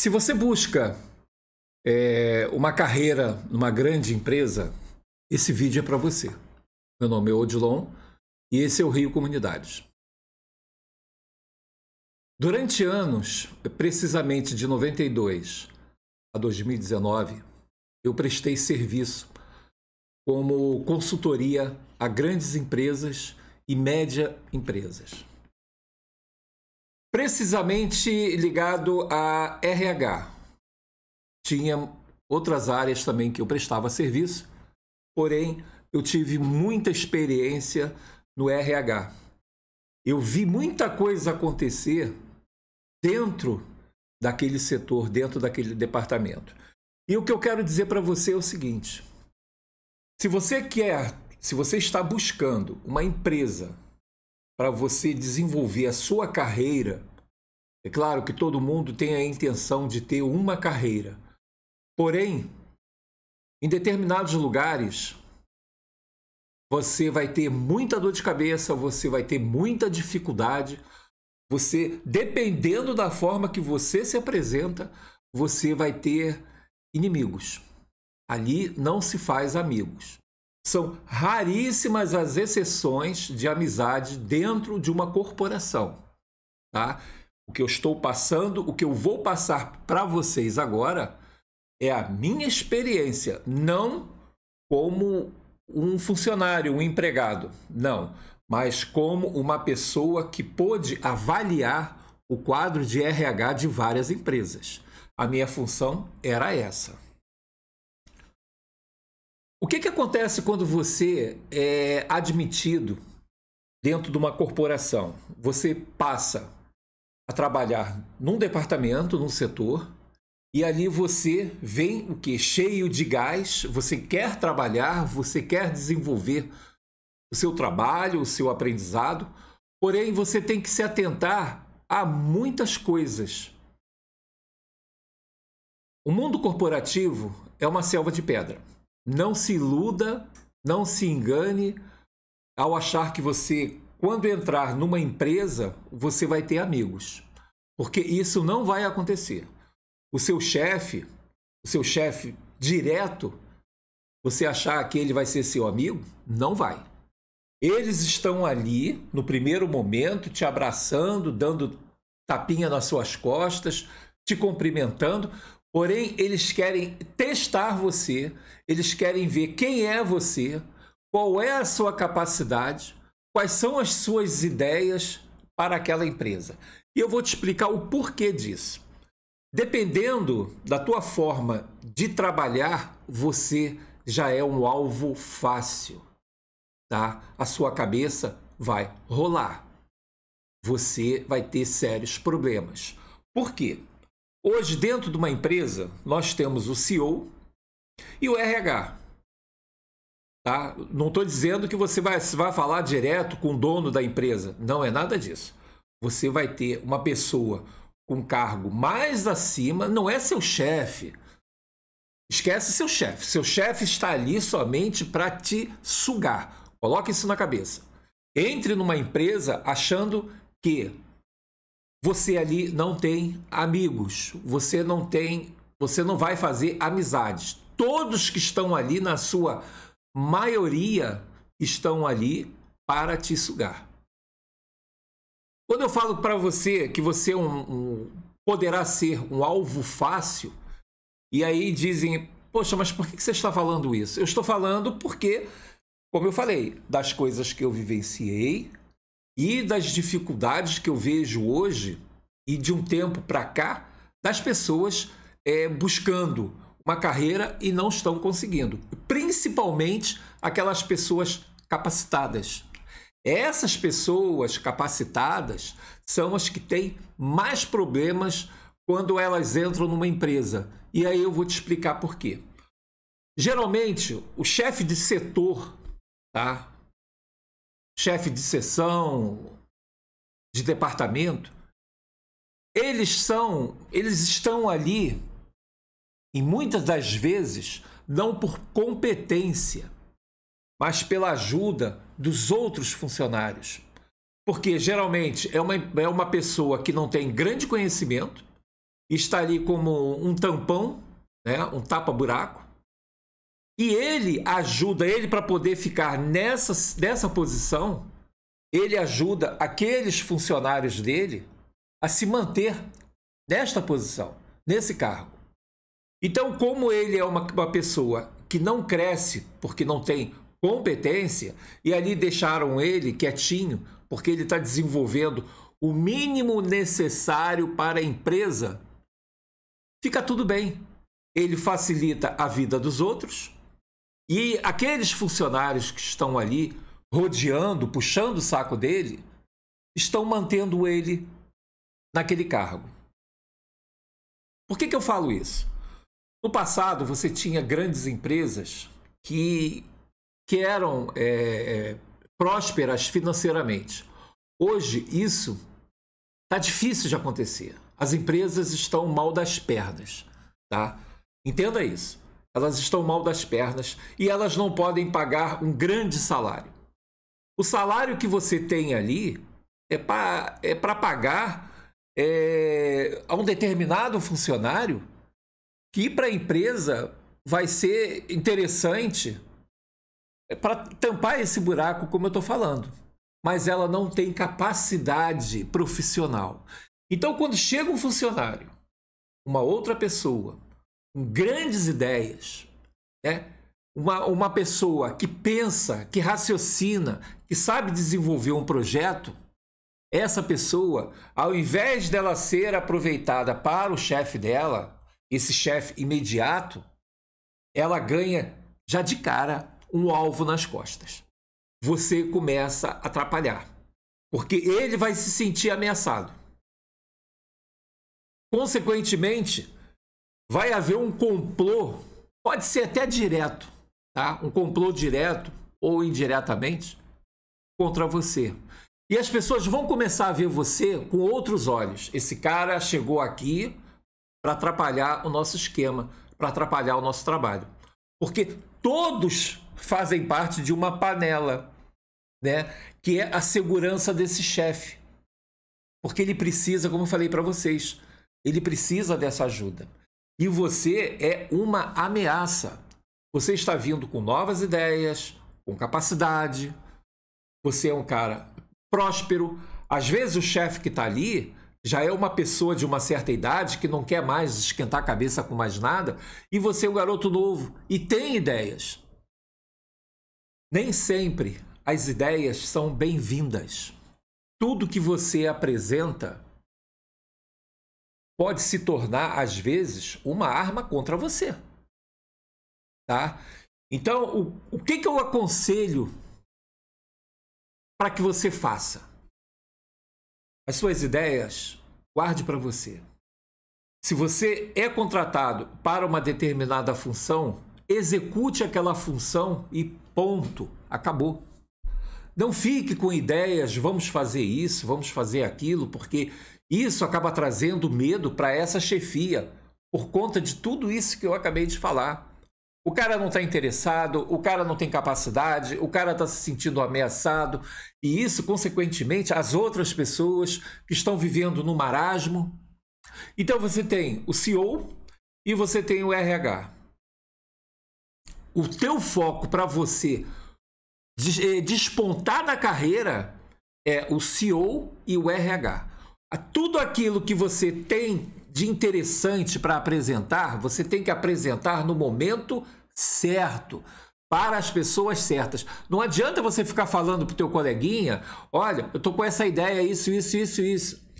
Se você busca é, uma carreira numa grande empresa, esse vídeo é para você. Meu nome é Odilon e esse é o Rio Comunidades. Durante anos, precisamente de 92 a 2019, eu prestei serviço como consultoria a grandes empresas e média empresas precisamente ligado a RH. Tinha outras áreas também que eu prestava serviço, porém eu tive muita experiência no RH. Eu vi muita coisa acontecer dentro daquele setor, dentro daquele departamento. E o que eu quero dizer para você é o seguinte: se você quer, se você está buscando uma empresa para você desenvolver a sua carreira, é claro que todo mundo tem a intenção de ter uma carreira. Porém, em determinados lugares, você vai ter muita dor de cabeça, você vai ter muita dificuldade. Você, dependendo da forma que você se apresenta, você vai ter inimigos. Ali não se faz amigos. São raríssimas as exceções de amizade dentro de uma corporação, tá? o que eu estou passando, o que eu vou passar para vocês agora é a minha experiência, não como um funcionário, um empregado, não, mas como uma pessoa que pôde avaliar o quadro de RH de várias empresas. A minha função era essa. O que, que acontece quando você é admitido dentro de uma corporação? Você passa a trabalhar num departamento, num setor, e ali você vem o que cheio de gás, você quer trabalhar, você quer desenvolver o seu trabalho, o seu aprendizado, porém você tem que se atentar a muitas coisas. O mundo corporativo é uma selva de pedra. Não se iluda, não se engane ao achar que você quando entrar numa empresa, você vai ter amigos, porque isso não vai acontecer. O seu chefe, o seu chefe direto, você achar que ele vai ser seu amigo? Não vai. Eles estão ali, no primeiro momento, te abraçando, dando tapinha nas suas costas, te cumprimentando, porém eles querem testar você, eles querem ver quem é você, qual é a sua capacidade, quais são as suas ideias para aquela empresa. E eu vou te explicar o porquê disso. Dependendo da tua forma de trabalhar, você já é um alvo fácil, tá? A sua cabeça vai rolar. Você vai ter sérios problemas. Por quê? Hoje, dentro de uma empresa, nós temos o CEO e o RH. Tá? Não estou dizendo que você vai, vai falar direto com o dono da empresa. Não é nada disso. Você vai ter uma pessoa com cargo mais acima, não é seu chefe. Esquece seu chefe. Seu chefe está ali somente para te sugar. Coloque isso na cabeça. Entre numa empresa achando que você ali não tem amigos, você não tem, você não vai fazer amizades. Todos que estão ali na sua maioria estão ali para te sugar. Quando eu falo para você que você é um, um, poderá ser um alvo fácil, e aí dizem, poxa, mas por que você está falando isso? Eu estou falando porque, como eu falei, das coisas que eu vivenciei e das dificuldades que eu vejo hoje e de um tempo para cá, das pessoas é, buscando uma carreira e não estão conseguindo, principalmente aquelas pessoas capacitadas. Essas pessoas capacitadas são as que têm mais problemas quando elas entram numa empresa. E aí eu vou te explicar por quê. Geralmente, o chefe de setor, tá? Chefe de seção, de departamento, eles são, eles estão ali e muitas das vezes não por competência, mas pela ajuda dos outros funcionários. Porque geralmente é uma, é uma pessoa que não tem grande conhecimento, está ali como um tampão, né, um tapa-buraco, e ele ajuda ele para poder ficar nessa, nessa posição, ele ajuda aqueles funcionários dele a se manter nesta posição, nesse cargo. Então, como ele é uma, uma pessoa que não cresce porque não tem competência, e ali deixaram ele quietinho, porque ele está desenvolvendo o mínimo necessário para a empresa, fica tudo bem. Ele facilita a vida dos outros e aqueles funcionários que estão ali rodeando, puxando o saco dele, estão mantendo ele naquele cargo. Por que, que eu falo isso? No passado, você tinha grandes empresas que, que eram é, é prósperas financeiramente. Hoje, isso está difícil de acontecer. As empresas estão mal das pernas. Tá? Entenda isso. Elas estão mal das pernas e elas não podem pagar um grande salário. O salário que você tem ali é para é pagar é, a um determinado funcionário que para a empresa vai ser interessante é para tampar esse buraco, como eu estou falando. Mas ela não tem capacidade profissional. Então, quando chega um funcionário, uma outra pessoa, com grandes ideias, né? uma, uma pessoa que pensa, que raciocina, que sabe desenvolver um projeto, essa pessoa, ao invés dela ser aproveitada para o chefe dela, esse chefe imediato, ela ganha já de cara um alvo nas costas. Você começa a atrapalhar, porque ele vai se sentir ameaçado. Consequentemente, vai haver um complô, pode ser até direto, tá? Um complô direto ou indiretamente contra você. E as pessoas vão começar a ver você com outros olhos. Esse cara chegou aqui para atrapalhar o nosso esquema, para atrapalhar o nosso trabalho. Porque todos fazem parte de uma panela, né? Que é a segurança desse chefe. Porque ele precisa, como eu falei para vocês, ele precisa dessa ajuda. E você é uma ameaça. Você está vindo com novas ideias, com capacidade. Você é um cara próspero. Às vezes o chefe que está ali já é uma pessoa de uma certa idade que não quer mais esquentar a cabeça com mais nada, e você é um garoto novo e tem ideias. Nem sempre as ideias são bem-vindas. Tudo que você apresenta pode se tornar, às vezes, uma arma contra você. Tá? Então, o, o que, que eu aconselho para que você faça? As suas ideias, guarde para você. Se você é contratado para uma determinada função, execute aquela função e ponto, acabou. Não fique com ideias, vamos fazer isso, vamos fazer aquilo, porque isso acaba trazendo medo para essa chefia, por conta de tudo isso que eu acabei de falar o cara não está interessado, o cara não tem capacidade, o cara está se sentindo ameaçado, e isso, consequentemente, as outras pessoas que estão vivendo no marasmo. Então você tem o CEO e você tem o RH. O teu foco para você eh, despontar na carreira é o CEO e o RH. Tudo aquilo que você tem de interessante para apresentar, você tem que apresentar no momento certo para as pessoas certas. Não adianta você ficar falando para o teu coleguinha, olha, eu tô com essa ideia, isso, isso, isso, isso.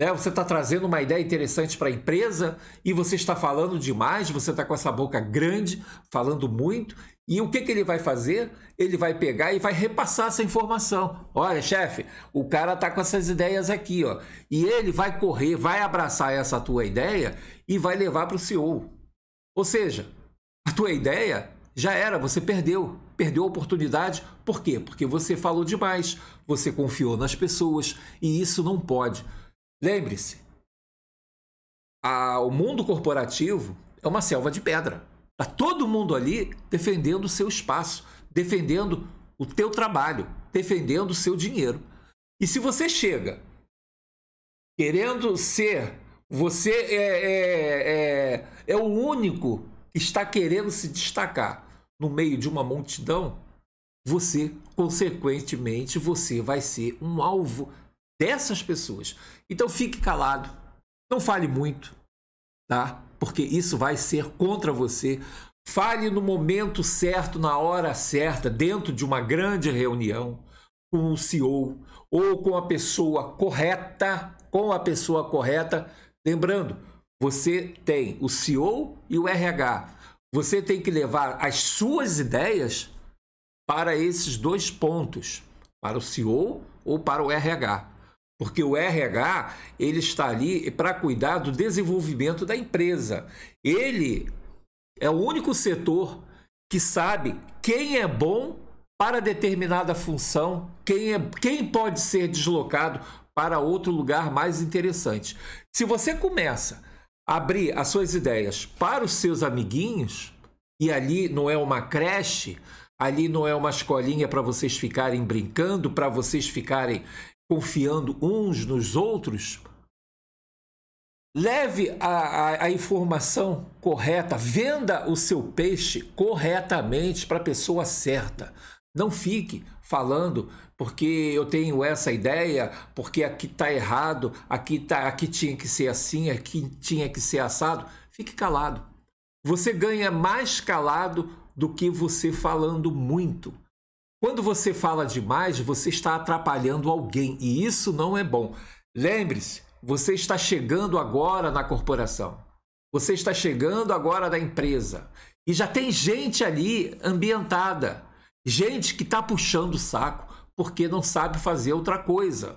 Né? Você está trazendo uma ideia interessante para a empresa e você está falando demais, você está com essa boca grande, falando muito. E o que, que ele vai fazer? Ele vai pegar e vai repassar essa informação. Olha, chefe, o cara está com essas ideias aqui, ó. E ele vai correr, vai abraçar essa tua ideia e vai levar para o CEO. Ou seja, a tua ideia já era, você perdeu. Perdeu a oportunidade. Por quê? Porque você falou demais, você confiou nas pessoas e isso não pode. Lembre-se, o mundo corporativo é uma selva de pedra. Está todo mundo ali defendendo o seu espaço, defendendo o teu trabalho, defendendo o seu dinheiro. E se você chega querendo ser, você é, é, é, é o único está querendo se destacar no meio de uma multidão, você, consequentemente, você vai ser um alvo dessas pessoas. Então fique calado, não fale muito, tá? Porque isso vai ser contra você. Fale no momento certo, na hora certa, dentro de uma grande reunião com o CEO ou com a pessoa correta, com a pessoa correta, lembrando, você tem o CEO e o RH. Você tem que levar as suas ideias para esses dois pontos, para o CEO ou para o RH. Porque o RH, ele está ali para cuidar do desenvolvimento da empresa. Ele é o único setor que sabe quem é bom para determinada função, quem, é, quem pode ser deslocado para outro lugar mais interessante. Se você começa abrir as suas ideias para os seus amiguinhos, e ali não é uma creche, ali não é uma escolinha para vocês ficarem brincando, para vocês ficarem confiando uns nos outros. Leve a, a, a, informação correta, venda o seu peixe corretamente para a pessoa certa. Não fique falando porque eu tenho essa ideia, porque aqui está errado, aqui, tá, aqui tinha que ser assim, aqui tinha que ser assado. Fique calado. Você ganha mais calado do que você falando muito. Quando você fala demais, você está atrapalhando alguém e isso não é bom. Lembre-se, você está chegando agora na corporação. Você está chegando agora na empresa. E já tem gente ali ambientada. Gente que está puxando o saco porque não sabe fazer outra coisa.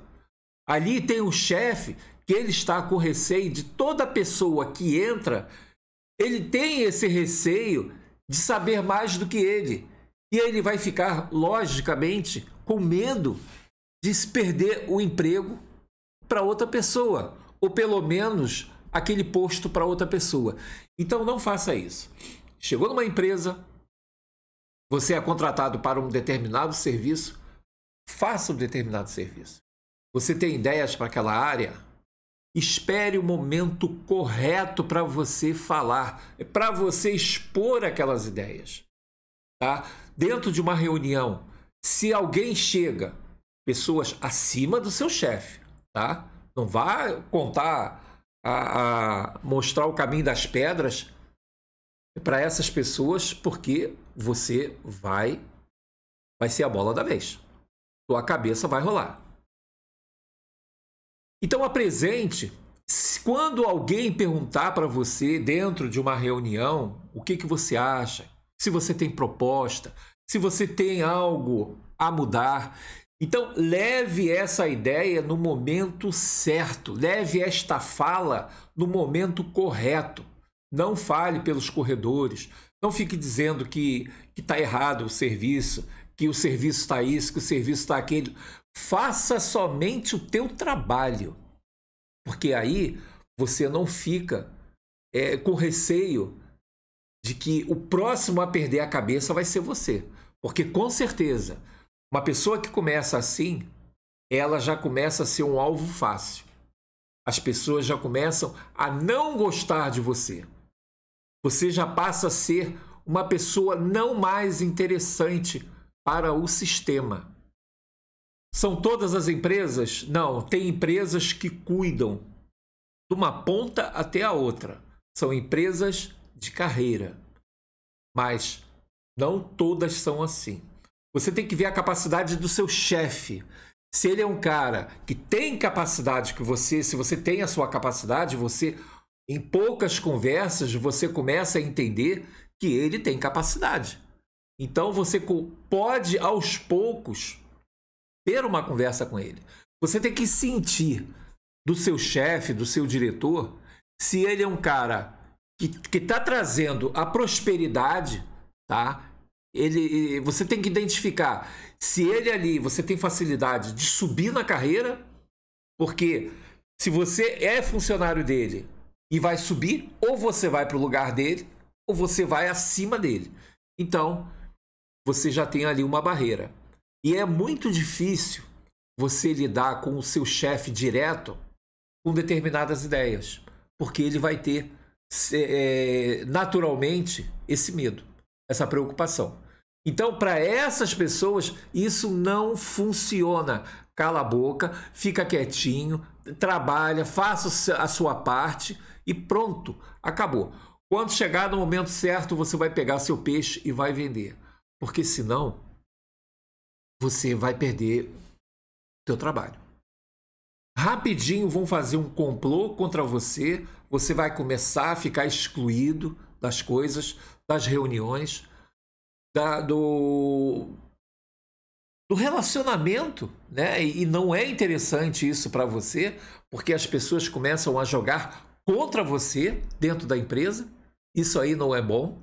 Ali tem um chefe que ele está com receio de toda pessoa que entra, ele tem esse receio de saber mais do que ele. E ele vai ficar, logicamente, com medo de se perder o emprego para outra pessoa, ou pelo menos aquele posto para outra pessoa. Então não faça isso. Chegou numa empresa, você é contratado para um determinado serviço, faça um determinado serviço. Você tem ideias para aquela área? Espere o momento correto para você falar, para você expor aquelas ideias. Tá? Dentro de uma reunião, se alguém chega, pessoas acima do seu chefe, tá? Não vá contar a, a mostrar o caminho das pedras para essas pessoas, porque você vai vai ser a bola da vez. Sua cabeça vai rolar. Então apresente quando alguém perguntar para você dentro de uma reunião, o que que você acha? Se você tem proposta, se você tem algo a mudar, então, leve essa ideia no momento certo, leve esta fala no momento correto. Não fale pelos corredores, não fique dizendo que está errado o serviço, que o serviço está isso, que o serviço está aquele. Faça somente o teu trabalho, porque aí você não fica é, com receio de que o próximo a perder a cabeça vai ser você. Porque com certeza, uma pessoa que começa assim, ela já começa a ser um alvo fácil. As pessoas já começam a não gostar de você. Você já passa a ser uma pessoa não mais interessante para o sistema. São todas as empresas? Não, tem empresas que cuidam de uma ponta até a outra. São empresas de carreira. Mas não todas são assim. Você tem que ver a capacidade do seu chefe. Se ele é um cara que tem capacidade que você, se você tem a sua capacidade, você em poucas conversas, você começa a entender que ele tem capacidade. Então, você pode, aos poucos, ter uma conversa com ele. Você tem que sentir do seu chefe, do seu diretor, se ele é um cara que está trazendo a prosperidade, tá? Ele, você tem que identificar se ele ali você tem facilidade de subir na carreira, porque se você é funcionário dele e vai subir, ou você vai para o lugar dele, ou você vai acima dele. Então, você já tem ali uma barreira. E é muito difícil você lidar com o seu chefe direto com determinadas ideias, porque ele vai ter é, naturalmente esse medo, essa preocupação. Então, para essas pessoas, isso não funciona. Cala a boca, fica quietinho, trabalha, faça a sua parte e pronto, acabou. Quando chegar no momento certo, você vai pegar seu peixe e vai vender. Porque senão você vai perder seu trabalho. Rapidinho vão fazer um complô contra você, você vai começar a ficar excluído das coisas, das reuniões, da, do, do relacionamento, né? E não é interessante isso para você, porque as pessoas começam a jogar contra você dentro da empresa. Isso aí não é bom.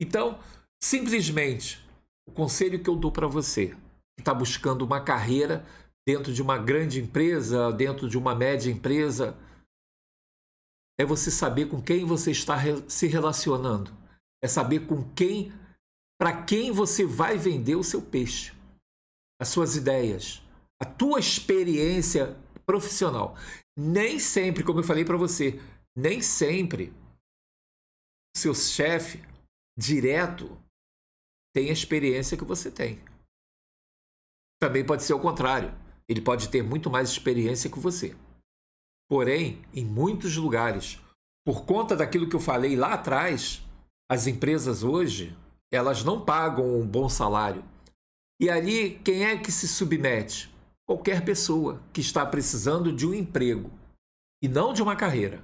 Então, simplesmente, o conselho que eu dou para você que está buscando uma carreira dentro de uma grande empresa, dentro de uma média empresa, é você saber com quem você está se relacionando. É saber com quem, para quem você vai vender o seu peixe, as suas ideias, a tua experiência profissional. Nem sempre, como eu falei para você, nem sempre seu chefe direto tem a experiência que você tem. Também pode ser o contrário. Ele pode ter muito mais experiência que você. Porém, em muitos lugares, por conta daquilo que eu falei lá atrás, as empresas hoje, elas não pagam um bom salário. E ali, quem é que se submete? qualquer pessoa que está precisando de um emprego e não de uma carreira.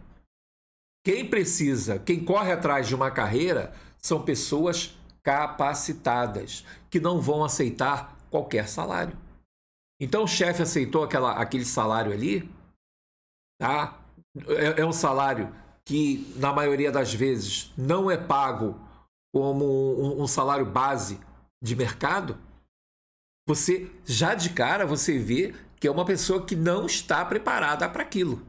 Quem precisa, quem corre atrás de uma carreira são pessoas capacitadas que não vão aceitar qualquer salário. Então o chefe aceitou aquela, aquele salário ali, tá? É, é um salário que na maioria das vezes não é pago como um, um salário base de mercado. Você já de cara você vê que é uma pessoa que não está preparada para aquilo.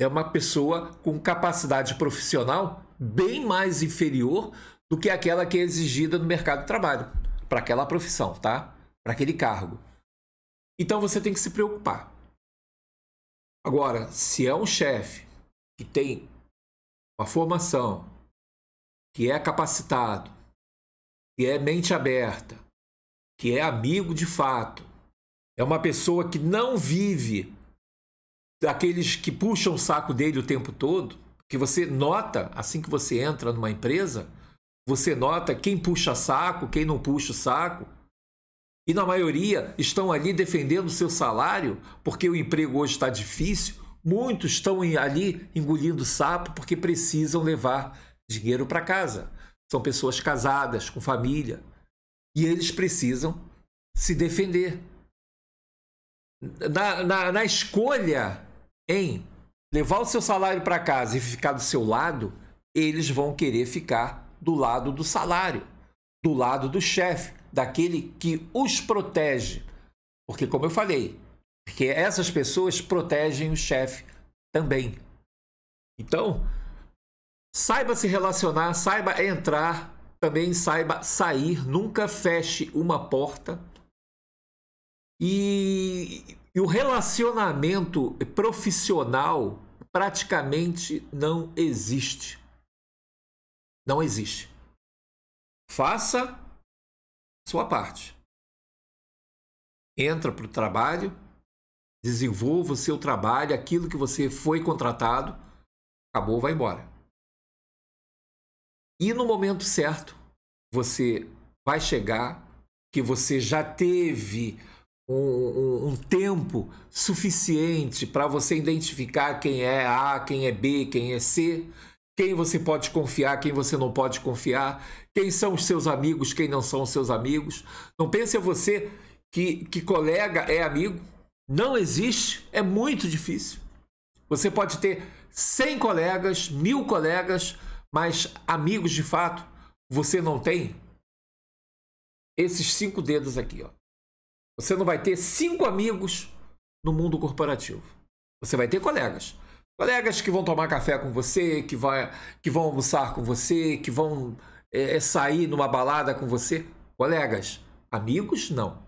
É uma pessoa com capacidade profissional bem mais inferior do que aquela que é exigida no mercado de trabalho para aquela profissão, tá? Para aquele cargo. Então você tem que se preocupar. Agora, se é um chefe que tem uma formação, que é capacitado, que é mente aberta, que é amigo de fato. É uma pessoa que não vive daqueles que puxam o saco dele o tempo todo, que você nota assim que você entra numa empresa, você nota quem puxa saco, quem não puxa o saco. E na maioria estão ali defendendo o seu salário, porque o emprego hoje está difícil. Muitos estão ali engolindo sapo porque precisam levar dinheiro para casa. São pessoas casadas, com família, e eles precisam se defender. Na, na, na escolha em levar o seu salário para casa e ficar do seu lado, eles vão querer ficar do lado do salário, do lado do chefe, daquele que os protege. Porque, como eu falei, porque essas pessoas protegem o chefe também. Então, saiba se relacionar, saiba entrar também saiba sair, nunca feche uma porta. E, e o relacionamento profissional praticamente não existe. Não existe. Faça sua parte. Entra para o trabalho, desenvolva o seu trabalho, aquilo que você foi contratado, acabou, vai embora. E no momento certo, você vai chegar, que você já teve um, um, um tempo suficiente para você identificar quem é A, quem é B, quem é C, quem você pode confiar, quem você não pode confiar, quem são os seus amigos, quem não são os seus amigos. Não pense a você que, que colega é amigo. Não existe, é muito difícil. Você pode ter 100 colegas, mil colegas, mas amigos de fato você não tem? Esses cinco dedos aqui, ó. Você não vai ter cinco amigos no mundo corporativo. Você vai ter colegas. Colegas que vão tomar café com você, que, vai, que vão almoçar com você, que vão é, é sair numa balada com você. Colegas, amigos, não.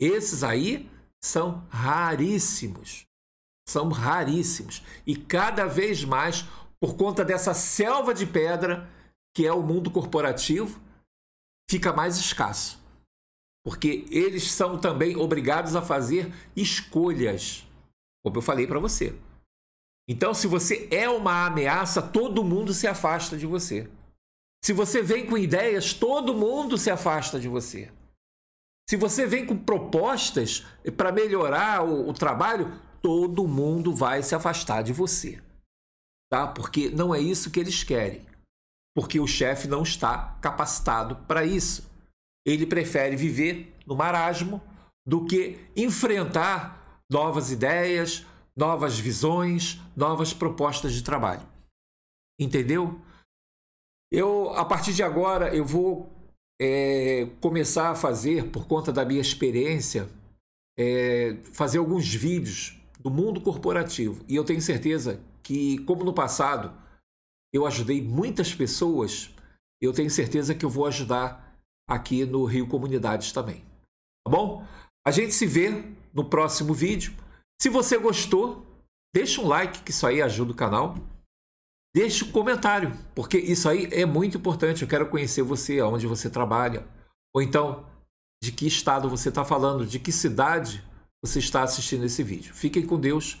Esses aí são raríssimos. São raríssimos. E cada vez mais por conta dessa selva de pedra que é o mundo corporativo, fica mais escasso. Porque eles são também obrigados a fazer escolhas, como eu falei para você. Então, se você é uma ameaça, todo mundo se afasta de você. Se você vem com ideias, todo mundo se afasta de você. Se você vem com propostas para melhorar o, o trabalho, todo mundo vai se afastar de você tá? Porque não é isso que eles querem. Porque o chefe não está capacitado para isso. Ele prefere viver no marasmo do que enfrentar novas ideias, novas visões, novas propostas de trabalho. Entendeu? Eu, a partir de agora, eu vou é, começar a fazer, por conta da minha experiência, é, fazer alguns vídeos do mundo corporativo. E eu tenho certeza que, como no passado, eu ajudei muitas pessoas, eu tenho certeza que eu vou ajudar aqui no Rio Comunidades também. Tá bom? A gente se vê no próximo vídeo. Se você gostou, deixa um like, que isso aí ajuda o canal. Deixe um comentário, porque isso aí é muito importante. Eu quero conhecer você, aonde você trabalha. Ou então, de que estado você está falando, de que cidade você está assistindo esse vídeo. Fiquem com Deus